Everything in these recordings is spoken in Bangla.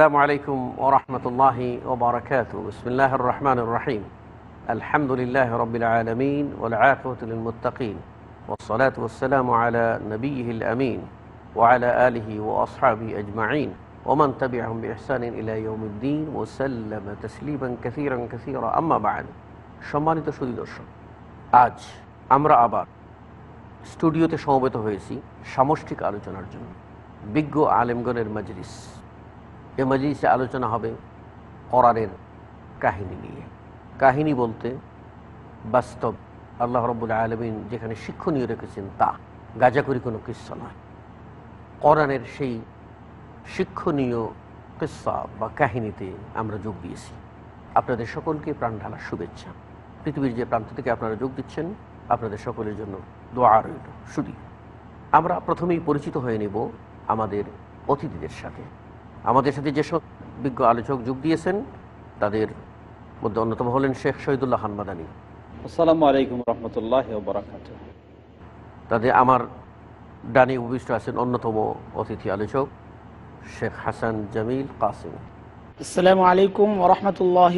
السلام عليكم ورحمة الله وبركاته بسم الله الرحمن الرحيم الحمد لله رب العالمين والعافية للمتقين والصلاة والسلام على نبيه الأمين وعلى آله وأصحابه أجمعين ومن تبعهم بإحسان إلى يوم الدين وسلم تسليما كثيرا كثيرا أما بعد সম্মানিত সুদী দর্শক আজ আমরা আবার স্টুডিওতে সমবেত হয়েছি সামষ্টিক আলোচনার জন্য বিজ্ঞ আলেমগণের مجلس এ মজলিসে আলোচনা হবে করারের কাহিনী নিয়ে কাহিনী বলতে বাস্তব আল্লাহ রব্বুল আলমিন যেখানে শিক্ষণীয় রেখেছেন তা করি কোনো কিস্সা নয় করানের সেই শিক্ষণীয় কিস্সা বা কাহিনীতে আমরা যোগ দিয়েছি আপনাদের সকলকে প্রাণ ঢালার শুভেচ্ছা পৃথিবীর যে প্রান্ত থেকে আপনারা যোগ দিচ্ছেন আপনাদের সকলের জন্য দোয়া রইল শুধু আমরা প্রথমেই পরিচিত হয়ে নেব আমাদের অতিথিদের সাথে আমাদের সাথে যেসব বিজ্ঞ আলোচক যোগ দিয়েছেন তাদের মধ্যে অন্যতম হলেন শেখ শহীদুল্লাহ হানমাদানী আসসালামু আলাইকুম রহমতুল্লাহ বরাকাত তাদের আমার ডানে উপবিষ্ট আছেন অন্যতম অতিথি আলোচক শেখ হাসান জামিল কাসিম আসসালামু আলাইকুম রহমতুল্লাহ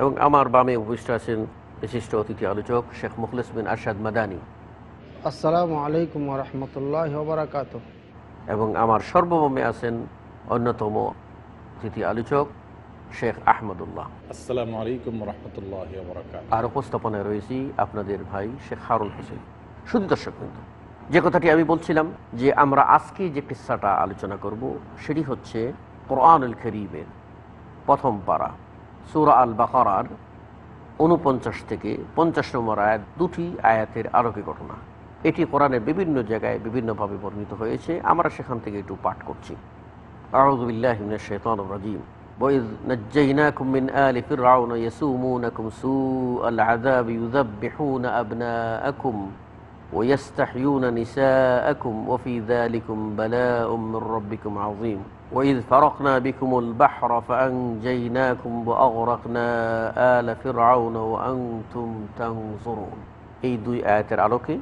এবং আমার বামে উপবিষ্ট আছেন বিশিষ্ট অতিথি আলোচক শেখ মুখলিস বিন আরশাদ মাদানী আসসালামু আলাইকুম রহমতুল্লাহ বরাকাত এবং আমার সর্বমমে আছেন অন্যতম যিনি আলোচক শেখ আহমদুল্লাহ আসসালামু আলাইকুম রহমতুল্লাহ আর উপস্থাপনায় রয়েছি আপনাদের ভাই শেখ হারুল হোসেন শুধু দর্শক কিন্তু যে কথাটি আমি বলছিলাম যে আমরা আজকে যে কিসাটা আলোচনা করব সেটি হচ্ছে কোরআনুল খেরিবের প্রথম পাড়া সুরা আল বাকারার উনপঞ্চাশ থেকে পঞ্চাশ নম্বর আয়াত দুটি আয়াতের আরোগ্য ঘটনা এটি কোরআনের বিভিন্ন জায়গায় বিভিন্নভাবে বর্ণিত হয়েছে আমরা সেখান থেকে একটু পাঠ করছি أعوذ بالله من الشيطان الرجيم وإذ نجيناكم من آل فرعون يسومونكم سوء العذاب يذبحون أبناءكم ويستحيون نساءكم وفي ذلكم بلاء من ربكم عظيم وإذ فرقنا بكم البحر فأنجيناكم وأغرقنا آل فرعون وأنتم تنظرون এই দুই আয়াতের আলোকে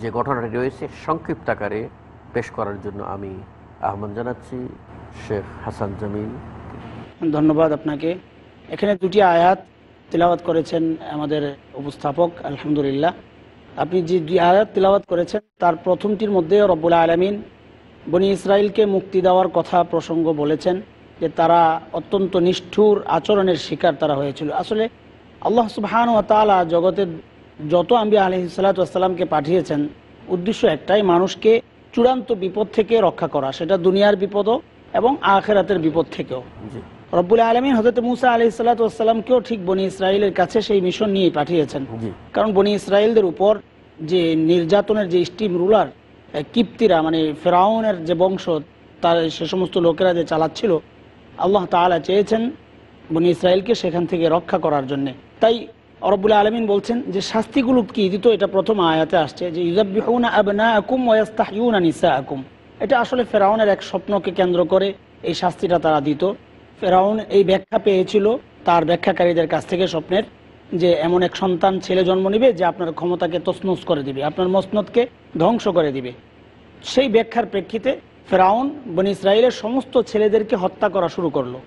যে ঘটনাটি রয়েছে সংক্ষিপ্তাকারে পেশ করার জন্য আমি আহ্বান জানাচ্ছি শেখ হাসান জামিল ধন্যবাদ আপনাকে এখানে দুটি আয়াত তিলাবাত করেছেন আমাদের উপস্থাপক আলহামদুলিল্লাহ আপনি যে দুই আয়াত তিলাবাত করেছেন তার প্রথমটির মধ্যে রব্বুল আলমিন বনি ইসরায়েলকে মুক্তি দেওয়ার কথা প্রসঙ্গ বলেছেন যে তারা অত্যন্ত নিষ্ঠুর আচরণের শিকার তারা হয়েছিল আসলে আল্লাহ সুবহান ও তালা জগতের যত আম্বি আলহিসাল্লাতামকে পাঠিয়েছেন উদ্দেশ্য একটাই মানুষকে চূড়ান্ত বিপদ থেকে রক্ষা করা সেটা দুনিয়ার বিপদও এবং আখেরাতের বিপদ থেকেও রব্বুল আলমী হজরত মুসা আলি সাল্লাকেও ঠিক বনি ইসরায়েলের কাছে সেই মিশন নিয়ে পাঠিয়েছেন কারণ বনি ইসরায়েলদের উপর যে নির্যাতনের যে স্টিম রুলার কিপ্তিরা মানে ফেরাউনের যে বংশ তার সে সমস্ত লোকেরা যে চালাচ্ছিল আল্লাহ তালা চেয়েছেন বনি ইসরায়েলকে সেখান থেকে রক্ষা করার জন্যে তাই অরবুল আলমিন বলছেন যে শাস্তিগুলো কি দিত এটা প্রথম আয়াতে আসছে যে ইউজাবিহনা এটা আসলে ফেরাউনের এক স্বপ্নকে কেন্দ্র করে এই শাস্তিটা তারা দিত ফেরাউন এই ব্যাখ্যা পেয়েছিল তার ব্যাখ্যাকারীদের কাছ থেকে স্বপ্নের যে এমন এক সন্তান ছেলে জন্ম নিবে যে আপনার ক্ষমতাকে তসনস করে দিবে আপনার মসনদকে ধ্বংস করে দিবে সেই ব্যাখ্যার প্রেক্ষিতে ফেরাউন বন ইসরায়েলের সমস্ত ছেলেদেরকে হত্যা করা শুরু করলো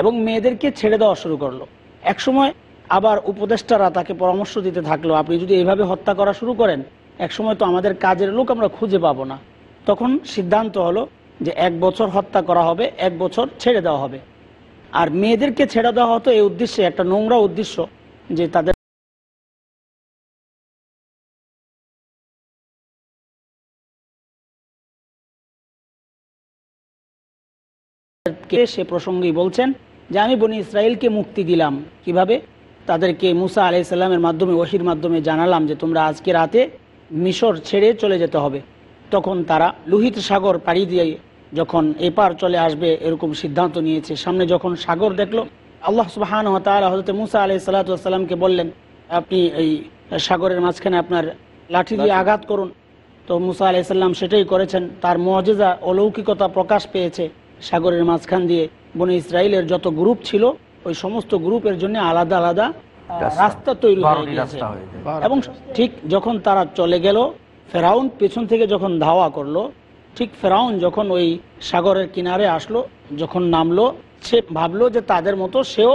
এবং মেয়েদেরকে ছেড়ে দেওয়া শুরু করলো একসময় আবার উপদেষ্টারা তাকে পরামর্শ দিতে থাকলো আপনি যদি এইভাবে হত্যা করা শুরু করেন একসময় তো আমাদের কাজের লোক আমরা খুঁজে পাবো না তখন সিদ্ধান্ত হলো যে এক বছর হত্যা করা হবে এক বছর ছেড়ে দেওয়া হবে আর মেয়েদেরকে ছেড়ে দেওয়া হতো এই উদ্দেশ্যে একটা নোংরা উদ্দেশ্য যে তাদের সে প্রসঙ্গেই বলছেন যে আমি বনি ইসরায়েলকে মুক্তি দিলাম কিভাবে তাদেরকে মুসা আলাইসাল্লামের মাধ্যমে ওহির মাধ্যমে জানালাম যে তোমরা আজকে রাতে মিশর ছেড়ে চলে যেতে হবে তখন তারা লোহিত সাগর পাড়ি দিয়ে যখন এপার চলে আসবে এরকম সিদ্ধান্ত নিয়েছে সামনে যখন সাগর দেখলো আল্লাহ সুবাহান তালা হজরত মুসা আলি সাল্লাতামকে বললেন আপনি এই সাগরের মাঝখানে আপনার লাঠি দিয়ে আঘাত করুন তো মুসা আলাইসাল্লাম সেটাই করেছেন তার মজেজা অলৌকিকতা প্রকাশ পেয়েছে সাগরের মাঝখান দিয়ে বনে ইসরায়েলের যত গ্রুপ ছিল ওই সমস্ত গ্রুপের জন্য আলাদা আলাদা রাস্তা তৈরি হয়ে গেছে এবং ঠিক যখন তারা চলে গেল ফেরাউন পেছন থেকে যখন ধাওয়া করলো ঠিক ফেরাউন যখন ওই সাগরের কিনারে আসলো যখন নামলো সে ভাবলো যে তাদের মতো সেও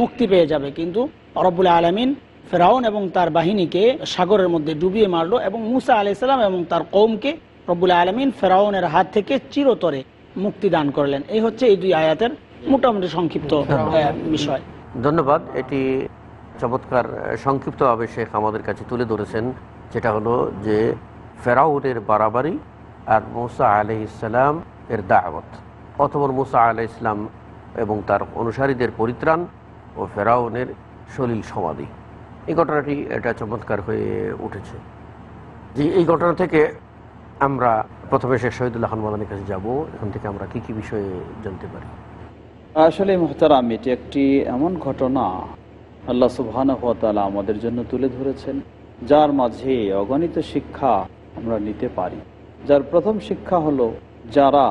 মুক্তি পেয়ে যাবে কিন্তু অরবুল আলমিন ফেরাউন এবং তার বাহিনীকে সাগরের মধ্যে ডুবিয়ে মারলো এবং মুসা আলাইসাল্লাম এবং তার কৌমকে রবুল আলমিন ফেরাউনের হাত থেকে চিরতরে মুক্তি দান করলেন এই হচ্ছে এই দুই আয়াতের মোটামুটি সংক্ষিপ্ত হ্যাঁ, বিষয় ধন্যবাদ এটি চমৎকার সংক্ষিপ্তভাবে শেখ আমাদের কাছে তুলে ধরেছেন যেটা হলো যে ফেরাউনের বাড়াবাড়ি আর মুসা আলি ইসলাম এর দাওয়াত অথবা মুসা আলহ ইসলাম এবং তার অনুসারীদের পরিত্রাণ ও ফেরাউনের সলিল সমাধি এই ঘটনাটি এটা চমৎকার হয়ে উঠেছে যে এই ঘটনা থেকে আমরা প্রথমে শেখ শহীদুল্লাহ মালানের মাদানের কাছে যাব এখান থেকে আমরা কি কি বিষয়ে জানতে পারি আসলে মোহতারাম এটি একটি এমন ঘটনা আল্লাহ সুবহান আমাদের জন্য তুলে ধরেছেন যার মাঝে অগণিত শিক্ষা আমরা নিতে পারি যার প্রথম শিক্ষা হলো যারা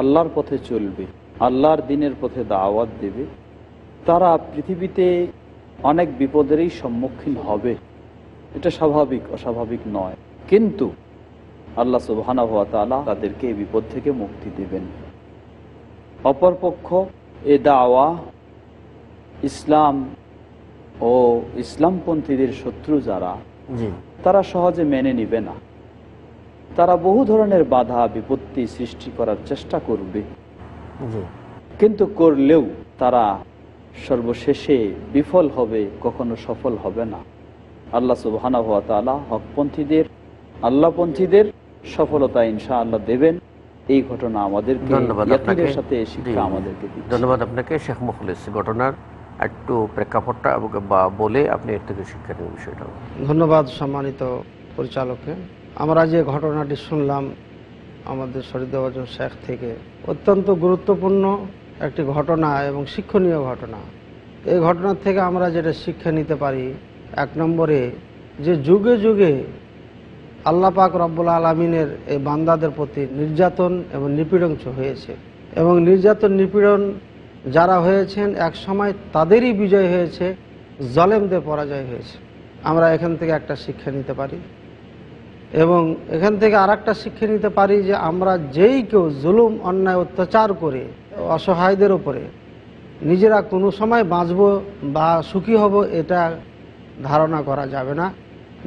আল্লাহর পথে চলবে আল্লাহর দিনের পথে দাওয়াত দেবে তারা পৃথিবীতে অনেক বিপদেরই সম্মুখীন হবে এটা স্বাভাবিক অস্বাভাবিক নয় কিন্তু আল্লাহ সুবাহানা হাত তাদেরকে এই বিপদ থেকে মুক্তি দেবেন অপরপক্ষ এ দাওয়া ইসলাম ও ইসলামপন্থীদের শত্রু যারা তারা সহজে মেনে নিবে না তারা বহু ধরনের বাধা বিপত্তি সৃষ্টি করার চেষ্টা করবে কিন্তু করলেও তারা সর্বশেষে বিফল হবে কখনো সফল হবে না আল্লাহ সুবাহ হকপন্থীদের আল্লাহপন্থীদের সফলতা ইনশা আল্লাহ দেবেন এই ঘটনা আমাদেরকে ধন্যবাদ আপনাদের সাথে শিক্ষা আমাদেরকে ধন্যবাদ আপনাকে শেখ মুখলিস ঘটনার একটু প্রেক্ষাপটটা বা বলে আপনি এর থেকে শিক্ষা নেবেন বিষয়টা ধন্যবাদ সম্মানিত পরিচালককে আমরা যে ঘটনাটি শুনলাম আমাদের শরীরদেওয়াজন শেখ থেকে অত্যন্ত গুরুত্বপূর্ণ একটি ঘটনা এবং শিক্ষণীয় ঘটনা এই ঘটনার থেকে আমরা যেটা শিক্ষা নিতে পারি এক নম্বরে যে যুগে যুগে আল্লাহ পাক রব্বুল আলমিনের এই বান্দাদের প্রতি নির্যাতন এবং নিপীড়ন হয়েছে এবং নির্যাতন নিপীড়ন যারা হয়েছেন এক সময় তাদেরই বিজয় হয়েছে জলেমদের পরাজয় হয়েছে আমরা এখান থেকে একটা শিক্ষা নিতে পারি এবং এখান থেকে আর একটা শিক্ষা নিতে পারি যে আমরা যেই কেউ জুলুম অন্যায় অত্যাচার করে অসহায়দের ওপরে নিজেরা কোনো সময় বাঁচব বা সুখী হব এটা ধারণা করা যাবে না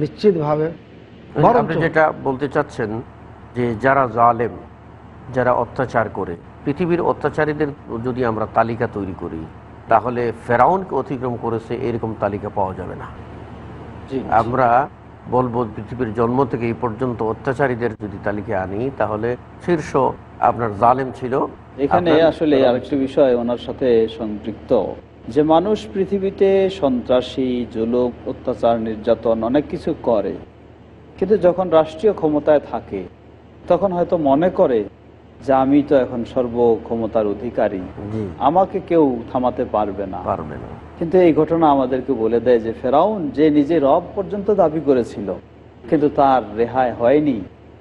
নিশ্চিতভাবে মানে আপনি যেটা বলতে চাচ্ছেন যে যারা জালেম যারা অত্যাচার করে পৃথিবীর অত্যাচারীদের যদি আমরা তালিকা তৈরি করি তাহলে ফেরাউনকে অতিক্রম করেছে এরকম তালিকা পাওয়া যাবে না আমরা বলবো পৃথিবীর জন্ম থেকে এই পর্যন্ত অত্যাচারীদের যদি তালিকা আনি তাহলে শীর্ষ আপনার জালেম ছিল এখানে আসলে আরেকটি বিষয় ওনার সাথে সম্পৃক্ত যে মানুষ পৃথিবীতে সন্ত্রাসী জুলুক অত্যাচার নির্যাতন অনেক কিছু করে কিন্তু যখন রাষ্ট্রীয় ক্ষমতায় থাকে তখন হয়তো মনে করে যে আমি তো এখন সর্ব ক্ষমতার অধিকারী আমাকে কেউ থামাতে পারবে না কিন্তু এই ঘটনা আমাদেরকে বলে দেয় যে ফেরাউন যে নিজে রব পর্যন্ত দাবি করেছিল কিন্তু তার রেহাই হয়নি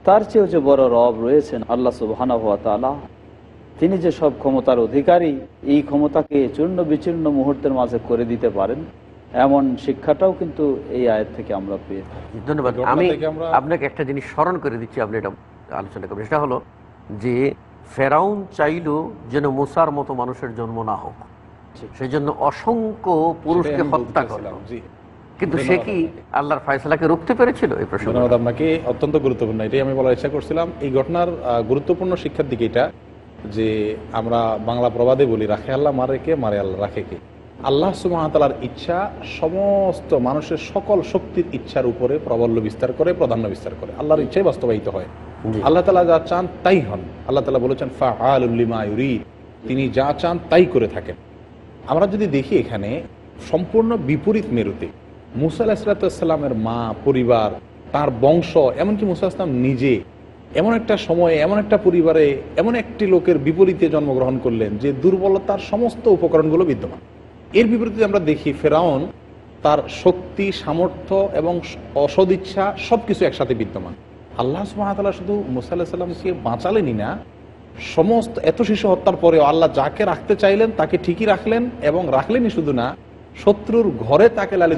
তার চেয়েও যে বড় রব রয়েছেন আল্লাহ সুবাহানা তালা তিনি যে সব ক্ষমতার অধিকারী এই ক্ষমতাকে চূর্ণ বিচূর্ণ মুহূর্তের মাঝে করে দিতে পারেন এমন শিক্ষাটাও কিন্তু এই আয়ের থেকে আমরা পেয়ে ধন্যবাদ আমি আপনাকে একটা জিনিস স্মরণ করে দিচ্ছি আপনি এটা আলোচনা করবেন সেটা হলো যে ফেরাউন চাইল যেন মুসার মতো মানুষের জন্ম না হোক সেই জন্য অসংখ্য পুরুষকে হত্যা করলাম কিন্তু সে কি আল্লাহর ফয়সলাকে রুখতে পেরেছিল এই প্রশ্ন ধন্যবাদ আপনাকে অত্যন্ত গুরুত্বপূর্ণ এটাই আমি বলার ইচ্ছা করছিলাম এই ঘটনার গুরুত্বপূর্ণ শিক্ষার দিকে এটা যে আমরা বাংলা প্রবাদে বলি রাখে আল্লাহ মারে কে মারে আল্লাহ রাখে কে আল্লাহ সুমাতালার ইচ্ছা সমস্ত মানুষের সকল শক্তির ইচ্ছার উপরে প্রবল্য বিস্তার করে প্রাধান্য বিস্তার করে আল্লাহর ইচ্ছাই বাস্তবায়িত হয় আল্লাহ তালা যা চান তাই হন আল্লাহ তালা বলেছেন ফা আলুল্লিমায়ুরি তিনি যা চান তাই করে থাকেন আমরা যদি দেখি এখানে সম্পূর্ণ বিপরীত মেরুতে মুসা আলাহিসাল্লামের মা পরিবার তার বংশ এমনকি মুসা ইসলাম নিজে এমন একটা সময়ে এমন একটা পরিবারে এমন একটি লোকের বিপরীতে জন্মগ্রহণ করলেন যে দুর্বলতার সমস্ত উপকরণগুলো বিদ্যমান এর বিপরীতে আমরা দেখি ফেরাউন তার শক্তি সামর্থ্য এবং অসদিচ্ছা সব কিছু একসাথে বিদ্যমান আল্লাহ সুমাতালা শুধু মুসা আল্লাহ বাঁচালেনি না সমস্ত এত শিশু হত্যার পরেও আল্লাহ যাকে রাখতে চাইলেন তাকে ঠিকই রাখলেন এবং রাখলেনই শুধু না শত্রুর ঘরে তাকে মানে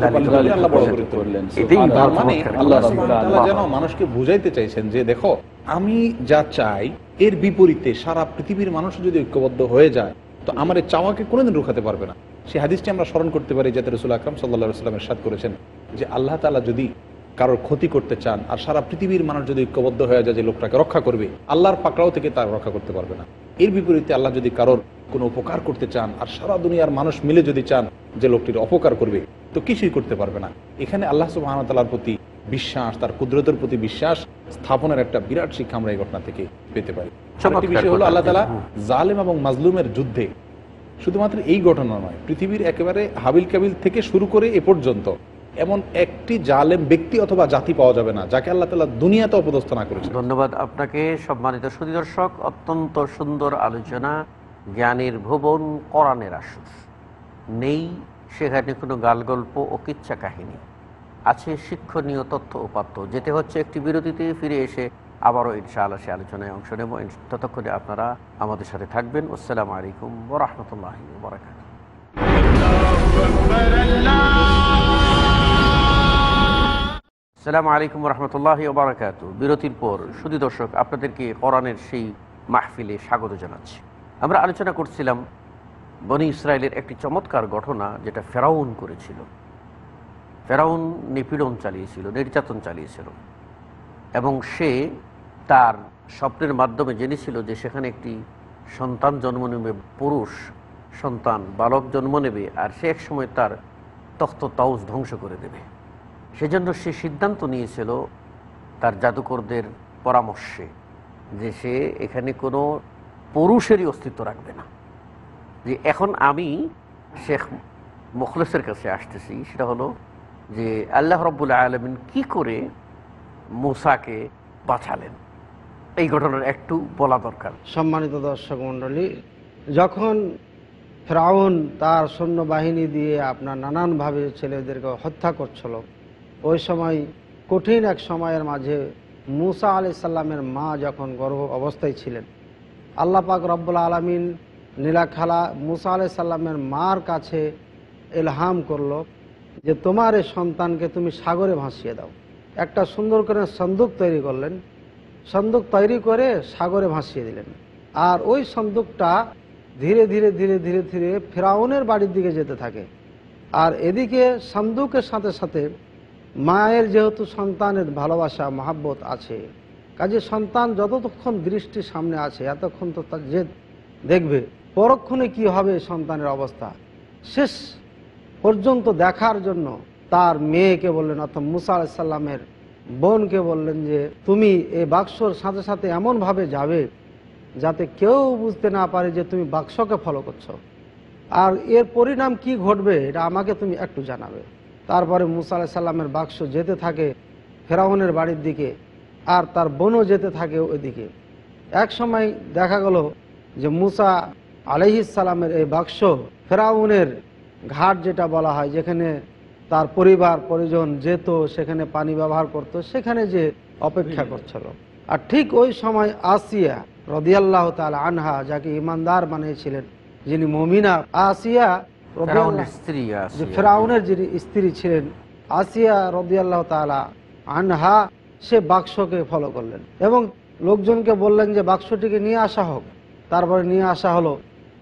যেন মানুষকে বুঝাইতে চাইছেন যে দেখো আমি যা চাই এর বিপরীতে সারা পৃথিবীর মানুষ যদি ঐক্যবদ্ধ হয়ে যায় তো আমার এই চাওয়াকে কোনোদিন রুখাতে পারবে না সেই হাদিসটি আমরা স্মরণ করতে পারি যাতে রসুল আকরম সাল্লা সাল্লামের সাদ করেছেন যে আল্লাহ তালা যদি কারোর ক্ষতি করতে চান আর সারা পৃথিবীর মানুষ যদি ঐক্যবদ্ধ হয়ে যায় যে লোকটাকে রক্ষা করবে আল্লাহর পাকড়াও থেকে তার রক্ষা করতে পারবে না এর বিপরীতে আল্লাহ যদি কারোর কোনো উপকার করতে চান আর সারা দুনিয়ার মানুষ মিলে যদি চান যে লোকটির অপকার করবে তো কিছুই করতে পারবে না এখানে আল্লাহ সুবাহতালার প্রতি বিশ্বাস তার কুদরতের প্রতি বিশ্বাস স্থাপনের একটা বিরাট শিক্ষা আমরা এই ঘটনা থেকে পেতে পারি বিষয় হলো আল্লাহ তালা হ্যাঁ। জালেম এবং মাজলুমের যুদ্ধে শুধুমাত্র এই ঘটনা নয় পৃথিবীর একেবারে হাবিল কাবিল থেকে শুরু করে এ পর্যন্ত এমন একটি জালেম ব্যক্তি অথবা জাতি পাওয়া যাবে না যাকে আল্লাহ তালা দুনিয়াতে অপদস্থ না করেছে ধন্যবাদ আপনাকে সম্মানিত সুদর্শক অত্যন্ত সুন্দর আলোচনা জ্ঞানের ভুবন কোরআনের আসুস নেই সেখানে কোনো গালগল্প ও কিচ্ছা কাহিনী আছে শিক্ষণীয় তথ্য উপাত্ত যেতে হচ্ছে একটি বিরতিতে ফিরে এসে আবারও ইনশাআল্লাহ সে আলোচনায় অংশ নেব ততক্ষণে আপনারা আমাদের সাথে থাকবেন আসসালামু আলাইকুম বরহমতুল্লাহ বরাকাত সালামু আলাইকুম রহমতুল্লাহ ওবরাকাত বিরতির পর শুধু দর্শক আপনাদেরকে কোরআনের সেই মাহফিলে স্বাগত জানাচ্ছি আমরা আলোচনা করছিলাম বনি ইসরায়েলের একটি চমৎকার ঘটনা যেটা ফেরাউন করেছিল ফেরাউন নিপীড়ন চালিয়েছিল নির্যাতন চালিয়েছিল এবং সে তার স্বপ্নের মাধ্যমে জেনেছিল যে সেখানে একটি সন্তান জন্ম নেবে পুরুষ সন্তান বালক জন্ম নেবে আর সে এক সময় তার তখ্ত তাউজ ধ্বংস করে দেবে সেজন্য সে সিদ্ধান্ত নিয়েছিল তার জাদুকরদের পরামর্শে যে সে এখানে কোনো পুরুষেরই অস্তিত্ব রাখবে না যে এখন আমি শেখ মখলেসের কাছে আসতেছি সেটা হলো যে আল্লাহ রব্বুল আলমিন কি করে মুসাকে বাঁচালেন এই ঘটনার একটু বলা দরকার সম্মানিত দর্শক মন্ডলী যখন ফ্রাউন তার সৈন্যবাহিনী দিয়ে আপনার নানানভাবে ছেলেদেরকে হত্যা করছিল ওই সময় কঠিন এক সময়ের মাঝে মুসা আলি সাল্লামের মা যখন গর্ভ অবস্থায় ছিলেন আল্লাহ পাক রব্বুল আলমিন নীলাখালা মুসা আলি সাল্লামের মার কাছে এলহাম করলো যে তোমার এই সন্তানকে তুমি সাগরে ভাসিয়ে দাও একটা সুন্দর করে সন্দুক তৈরি করলেন সন্দুক তৈরি করে সাগরে ভাসিয়ে দিলেন আর ওই সন্দুকটা ধীরে ধীরে ধীরে ধীরে ধীরে ফেরাউনের বাড়ির দিকে যেতে থাকে আর এদিকে সন্দুকের সাথে সাথে মায়ের যেহেতু সন্তানের ভালোবাসা মহাব্বত আছে কাজে সন্তান যতক্ষণ দৃষ্টি সামনে আছে এতক্ষণ তো তার যে দেখবে পরক্ষণে কি হবে সন্তানের অবস্থা শেষ পর্যন্ত দেখার জন্য তার মেয়েকে বললেন অর্থাৎ মুসা আলাইসাল্লামের বোনকে বললেন যে তুমি এই বাক্সর সাথে সাথে এমনভাবে যাবে যাতে কেউ বুঝতে না পারে যে তুমি বাক্সকে ফলো করছো আর এর পরিণাম কি ঘটবে এটা আমাকে তুমি একটু জানাবে তারপরে মুসা আলাহিসাল্লামের বাক্স যেতে থাকে ফেরাউনের বাড়ির দিকে আর তার বোনও যেতে থাকে ওইদিকে এক সময় দেখা গেল যে মুসা আলহিসালামের এই বাক্স ফেরাউনের ঘাট যেটা বলা হয় যেখানে তার পরিবার পরিজন যেত সেখানে পানি ব্যবহার করত সেখানে যে অপেক্ষা করছিল আর ঠিক ওই সময় আসিয়া রদিয়াল্লাহ তাল আনহা যাকে ইমানদার বানিয়েছিলেন যিনি মমিনা আসিয়া ফেরাউনের যিনি স্ত্রী ছিলেন আসিয়া রদিয়াল্লাহ তালা আনহা সে বাক্সকে ফলো করলেন এবং লোকজনকে বললেন যে বাক্সটিকে নিয়ে আসা হোক তারপরে নিয়ে আসা হলো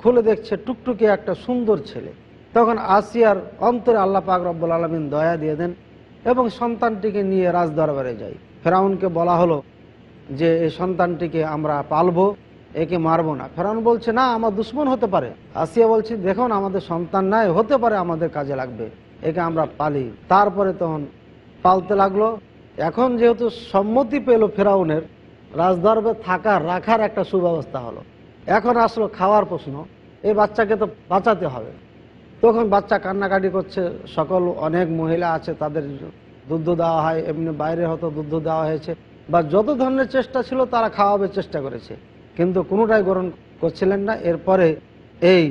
খুলে দেখছে টুকটুকে একটা সুন্দর ছেলে তখন আসিয়ার অন্তরে আল্লাহ পাক রব্বুল আলমিন দয়া দিয়ে দেন এবং সন্তানটিকে নিয়ে রাজ দরবারে যাই ফেরাউনকে বলা হলো যে এই সন্তানটিকে আমরা পালবো একে মারবো না ফেরাউন বলছে না আমার দুশ্মন হতে পারে আসিয়া বলছে দেখুন আমাদের সন্তান নাই হতে পারে আমাদের কাজে লাগবে একে আমরা পালি তারপরে তখন পালতে লাগলো এখন যেহেতু সম্মতি পেল ফেরাউনের রাজদরবে থাকার রাখার একটা সুব্যবস্থা হলো এখন আসলো খাওয়ার প্রশ্ন এই বাচ্চাকে তো বাঁচাতে হবে তখন বাচ্চা কান্নাকাটি করছে সকল অনেক মহিলা আছে তাদের দুধ দেওয়া হয় এমনি বাইরে হয়তো দুধ দেওয়া হয়েছে বা যত ধরনের চেষ্টা ছিল তারা খাওয়াবে চেষ্টা করেছে কিন্তু কোনোটাই গ্রহণ করছিলেন না এরপরে এই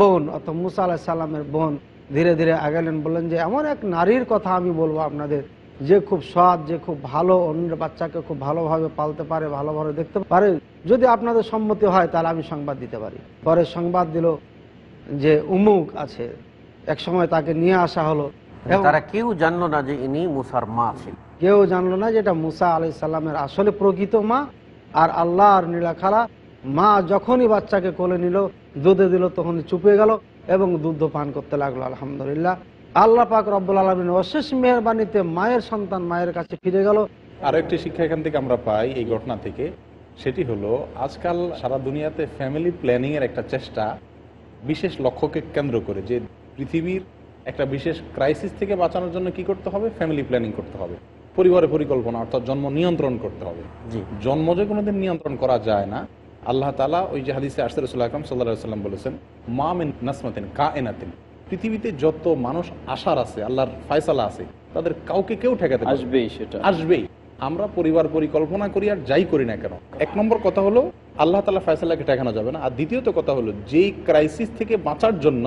বোন অর্থাৎ মুসা আলাহ সাল্লামের বোন ধীরে ধীরে আগালেন বললেন যে এমন এক নারীর কথা আমি বলবো আপনাদের যে খুব সৎ যে খুব ভালো অন্যের বাচ্চাকে খুব ভালোভাবে পালতে পারে ভালোভাবে দেখতে পারে যদি আপনাদের সম্মতি হয় তাহলে আমি সংবাদ দিতে পারি পরে সংবাদ দিল যে উমুক আছে এক সময় তাকে নিয়ে আসা হলো মানে তারা কেউ জানলো না যে ইনি মুসার মা ছিল কেউ জানলো না যে এটা মুসা আলি সাল্লামের আসলে প্রকৃত মা আর আল্লাহ আর নীলাখালা মা যখনই বাচ্চাকে কোলে নিল দুধে দিল তখন চুপে গেল এবং দুধ পান করতে লাগলো আলহামদুলিল্লাহ আল্লাহ পাক রব্বুল আলমিন অশেষ মেহরবানিতে মায়ের সন্তান মায়ের কাছে ফিরে গেল আর একটি শিক্ষা এখান থেকে আমরা পাই এই ঘটনা থেকে সেটি হলো আজকাল সারা দুনিয়াতে ফ্যামিলি প্ল্যানিং এর একটা চেষ্টা বিশেষ লক্ষ্যকে কেন্দ্র করে যে পৃথিবীর একটা বিশেষ ক্রাইসিস থেকে বাঁচানোর জন্য কি করতে হবে ফ্যামিলি প্ল্যানিং করতে হবে পরিবারের পরিকল্পনা অর্থাৎ জন্ম নিয়ন্ত্রণ করতে হবে জন্ম যে কোনোদিন নিয়ন্ত্রণ করা যায় না আল্লাহ তালা ওই যে হাদিসে আসরসুল আকরম সাল্লা সাল্লাম বলেছেন মা মেন নাসমাতেন কা এনাতেন পৃথিবীতে যত মানুষ আশার আছে আল্লাহর ফয়সালা আছে তাদের কাউকে কেউ ঠেকাতে আসবেই সেটা আসবেই আমরা পরিবার পরিকল্পনা করি আর যাই করি না কেন এক নম্বর কথা হলো আল্লাহ তালা ফয়সালাকে ঠেকানো যাবে না আর দ্বিতীয়ত কথা হলো যেই ক্রাইসিস থেকে বাঁচার জন্য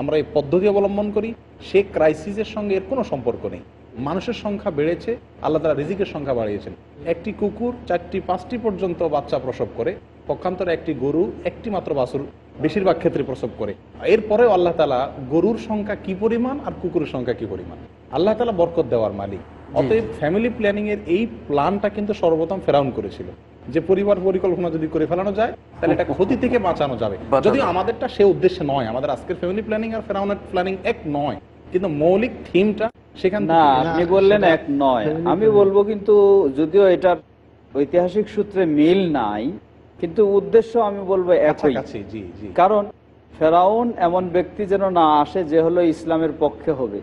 আমরা এই পদ্ধতি অবলম্বন করি সে ক্রাইসিসের সঙ্গে এর কোনো সম্পর্ক নেই মানুষের সংখ্যা বেড়েছে আল্লাহ তালা রিজিকের সংখ্যা বাড়িয়েছেন একটি কুকুর চারটি পাঁচটি পর্যন্ত বাচ্চা প্রসব করে পক্ষান্তরে একটি গরু একটি মাত্র বাছুর বেশিরভাগ ক্ষেত্রে প্রসব করে এরপরেও আল্লাহ তালা গরুর সংখ্যা কি পরিমাণ আর কুকুরের সংখ্যা কি পরিমাণ আল্লাহ তালা বরকত দেওয়ার মালিক অতএব ফ্যামিলি প্ল্যানিং এর এই প্ল্যানটা কিন্তু সর্বপ্রথম ফেরাউন করেছিল যে পরিবার পরিকল্পনা যদি করে ফেলানো যায় তাহলে এটা ক্ষতি থেকে বাঁচানো যাবে যদি আমাদেরটা সে উদ্দেশ্যে নয় আমাদের আজকের ফ্যামিলি প্ল্যানিং আর ফেরাউনের প্ল্যানিং এক নয় কিন্তু মৌলিক থিমটা সেখান না আপনি বললেন এক নয় আমি বলবো কিন্তু যদিও এটার ঐতিহাসিক সূত্রে মিল নাই কিন্তু উদ্দেশ্য আমি বলবো আচ্ছা, একই কারণ ফেরাউন এমন ব্যক্তি যেন না আসে যে হলো ইসলামের পক্ষে হবে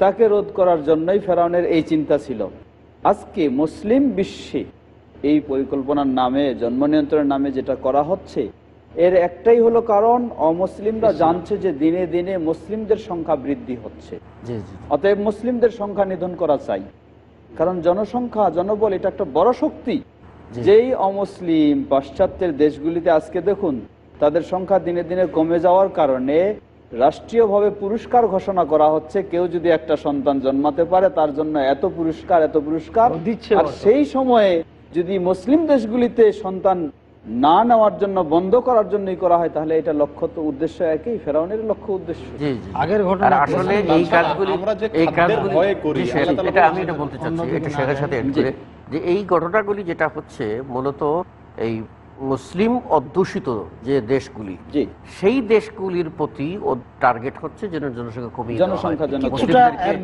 তাকে রোধ করার জন্যই ফেরাউনের এই চিন্তা ছিল আজকে মুসলিম বিশ্বে এই পরিকল্পনার নামে জন্ম নিয়ন্ত্রণের নামে যেটা করা হচ্ছে এর একটাই হলো কারণ অমুসলিমরা জানছে যে দিনে দিনে মুসলিমদের সংখ্যা বৃদ্ধি হচ্ছে অতএব মুসলিমদের সংখ্যা নিধন করা চাই কারণ জনসংখ্যা জনবল এটা একটা বড় শক্তি যেই অমুসলিম পাশ্চাত্যের দেশগুলিতে আজকে দেখুন তাদের সংখ্যা দিনে দিনে কমে যাওয়ার কারণে রাষ্ট্রীয়ভাবে পুরস্কার ঘোষণা করা হচ্ছে কেউ যদি একটা সন্তান জন্মাতে পারে তার জন্য এত পুরস্কার এত পুরস্কার দিচ্ছে সেই সময়ে যদি মুসলিম দেশগুলিতে সন্তান না নেওয়ার জন্য বন্ধ করার জন্যই করা হয় তাহলে এটা লক্ষ্য তো উদ্দেশ্য একই ফেরাউনের লক্ষ্য উদ্দেশ্য আগের ঘটনা যে এই ঘটনাগুলি যেটা হচ্ছে মূলত এই মুসলিম অধ্যুষিত যে দেশগুলি সেই দেশগুলির প্রতি টার্গেট হচ্ছে যেন জনসংখ্যা কমে জনসংখ্যা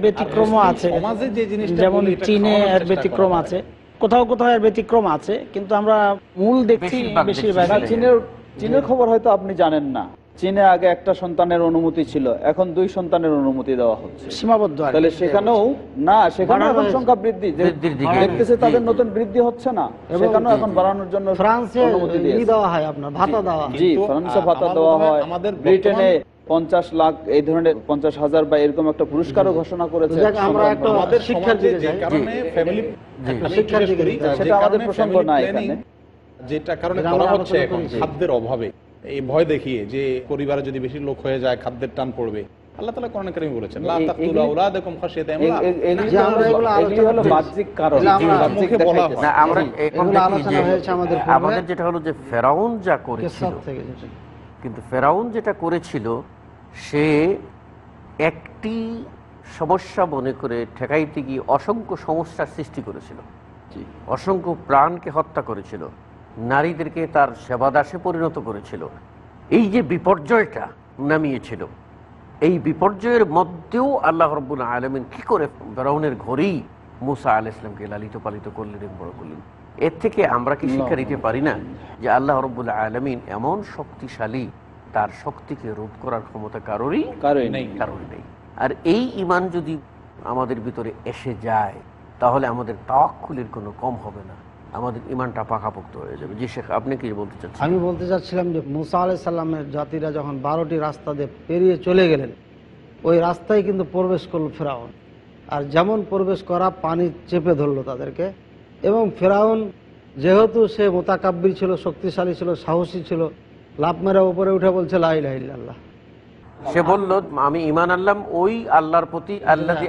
ব্যতিক্রম আছে যে জিনিস যেমন চীনে ব্যতিক্রম আছে কোথাও কোথাও এর ব্যতিক্রম আছে কিন্তু আমরা মূল দেখছি বেশিরভাগ চীনের চীনের খবর হয়তো আপনি জানেন না চীনে আগে একটা সন্তানের অনুমতি ছিল এখন দুই সন্তানের অনুমতি দেওয়া হচ্ছে সীমাবদ্ধ তাহলে সেখানেও না সেখানে এখন সংখ্যা বৃদ্ধি দেখতেছে তাদের নতুন বৃদ্ধি হচ্ছে না সেখানেও এখন বাড়ানোর জন্য ফ্রান্সে অনুমতি দেওয়া হয় আপনার ভাতা দেওয়া জি ফ্রান্সে ভাতা দেওয়া হয় আমাদের ব্রিটেনে পঞ্চাশ লাখ এই ধরনের পঞ্চাশ হাজার বা এরকম একটা পুরস্কারও ঘোষণা করেছে সেটা আমাদের প্রসঙ্গ না এখানে যেটা কারণে করা হচ্ছে এখন খাদ্যের অভাবে এই ভয় দেখিয়ে যে পরিবারে যদি বেশি লোক হয়ে যায় খাদ্যের টান পড়বে আল্লাহ বলেছেন বাহ্যিক কারণ বলা এখন আমাদের আমাদের যেটা হলো যে ফেরাউন যা করেছিল কিন্তু ফেরাউন যেটা করেছিল সে একটি সমস্যা মনে করে ঠেকাইতে গিয়ে অসংখ্য সমস্যার সৃষ্টি করেছিল অসংখ্য প্রাণকে হত্যা করেছিল নারীদেরকে তার সেবাদাসে পরিণত করেছিল এই যে বিপর্যয়টা নামিয়েছিল এই বিপর্যয়ের মধ্যেও আল্লাহ রব্বুল আলমিন কি করে ফেরাউনের ঘরেই মুসা আল ইসলামকে লালিত পালিত করলেন বড় করলেন এর থেকে আমরা কি শিক্ষা দিতে পারি না যে আল্লাহ রব্বুল আলমিন এমন শক্তিশালী তার শক্তিকে রোধ করার ক্ষমতা কারোরই নেই কারোর নেই আর এই ইমান যদি আমাদের ভিতরে এসে যায় তাহলে আমাদের তাওয়াক্কুলের কোনো কম হবে না আমাদের ইমানটা পাকাপোক্ত হয়ে যাবে জি শেখ আপনি কি বলতে চাচ্ছেন আমি বলতে চাচ্ছিলাম যে মুসা আলাই সাল্লামের জাতিরা যখন বারোটি রাস্তা দিয়ে পেরিয়ে চলে গেলেন ওই রাস্তায় কিন্তু প্রবেশ করলো ফেরাউন আর যেমন প্রবেশ করা পানি চেপে ধরলো তাদেরকে এবং ফেরাউন যেহেতু সে মোতাকাব্বির ছিল শক্তিশালী ছিল সাহসী ছিল লাভ মেরা উপরে উঠে বলছে লাইল্লাহ সে বলল আমি ইমান আল্লাহ ওই আল্লাহর প্রতি আল্লাহ যে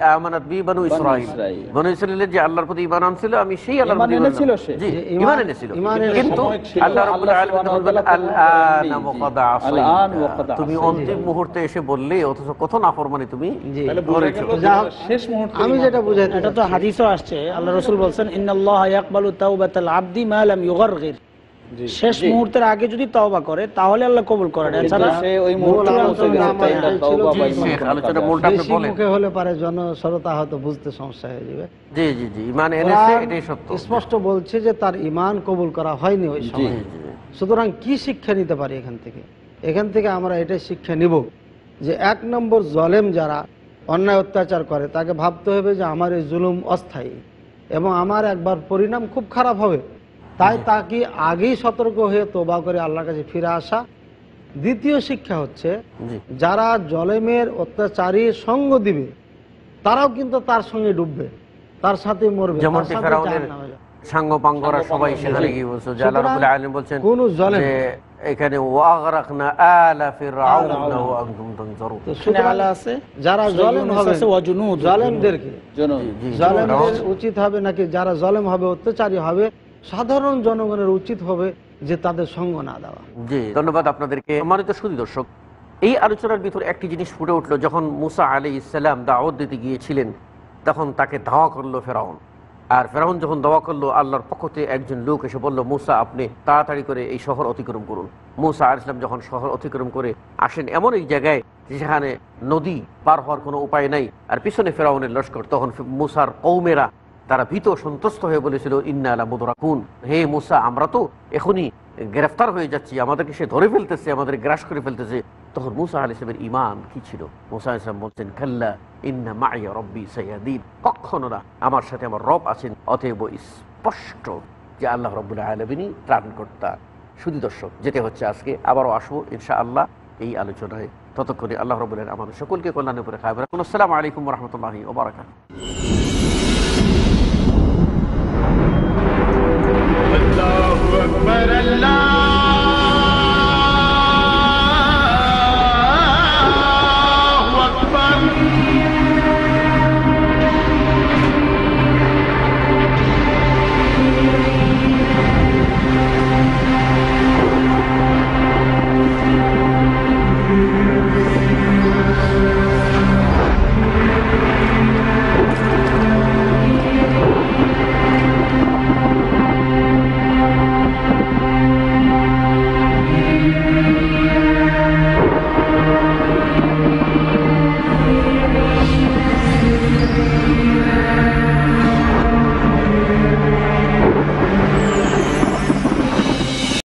আল্লাহর প্রতি ইমান আনছিল আমি সেই কিন্তু তুমি অন্তিম মুহূর্তে এসে বললে অথচ কত নাফরমানি তুমি আমি যেটা বুঝাই এটা তো হাদিসও আসছে আল্লাহ রসুল বলছেন ইন্নাল্লাহ ইয়াকবালু তাওবাতাল আবদি মা লাম ইউগারগির শেষ মুহূর্তের আগে যদি তওবা করে তাহলে আল্লাহ কবুল করেন এছাড়া সে ওই মুহূর্তে আলোচনা আপনি বলেন মুখে হলে পারে জনসরতা হয়তো বুঝতে সমস্যা হয়ে যাবে জি জি জি ঈমান এনেছে এটাই সত্য স্পষ্ট বলছে যে তার ঈমান কবুল করা হয়নি ওই সময় সুতরাং কি শিক্ষা নিতে পারি এখান থেকে এখান থেকে আমরা এটাই শিক্ষা নিব যে এক নম্বর জলেম যারা অন্যায় অত্যাচার করে তাকে ভাবতে হবে যে আমার এই জুলুম অস্থায়ী এবং আমার একবার পরিণাম খুব খারাপ হবে তাই তাকে আগেই সতর্ক হয়ে তোবা করে আল্লাহর কাছে ফিরে আসা দ্বিতীয় শিক্ষা হচ্ছে যারা জলেমের অত্যাচারী সঙ্গ দিবে তারাও কিন্তু তার সঙ্গে ডুববে তার সাথে মরবে যারা জলেম হবে অত্যাচারী হবে সাধারণ জনগণের উচিত হবে যে তাদের সঙ্গ না দেওয়া জি ধন্যবাদ আপনাদেরকে সম্মানিত শুধু দর্শক এই আলোচনার ভিতর একটি জিনিস ফুটে উঠলো যখন মুসা আলী ইসাল্লাম দাওয়াত দিতে গিয়েছিলেন তখন তাকে ধাওয়া করলো ফেরাউন আর ফেরাউন যখন দাওয়া করলো আল্লাহর পক্ষ থেকে একজন লোক এসে বললো মুসা আপনি তাড়াতাড়ি করে এই শহর অতিক্রম করুন মুসা আলি ইসলাম যখন শহর অতিক্রম করে আসেন এমন এক জায়গায় যেখানে নদী পার হওয়ার কোনো উপায় নাই আর পিছনে ফেরাউনের লস্কর তখন মুসার কৌমেরা তারা ভীত সন্ত্রস্ত হয়ে বলেছিল ইন্না আলা মুদরাকুন হে মুসা আমরা তো এখনই গ্রেফতার হয়ে যাচ্ছি আমাদেরকে সে ধরে ফেলতেছে আমাদের গ্রাস করে ফেলতেছে তখন মুসা আল ইসলামের ইমান কি ছিল মুসা ইসলাম বলছেন খাল্লা ইন্না মাইয়া রব্বি সৈয়াদিন কখনো না আমার সাথে আমার রব আছেন অতএব স্পষ্ট যে আল্লাহ রব্বুল্লাহ আলমিনই ত্রাণকর্তা শুধু দর্শক যেটা হচ্ছে আজকে আবারও আসবো ইনশা আল্লাহ এই আলোচনায় ততক্ষণে আল্লাহ রবুল্লাহ আমাদের সকলকে কল্যাণের উপরে খাবার আসসালামু আলাইকুম রহমতুল্লাহ ওবরাকাত أكبر الله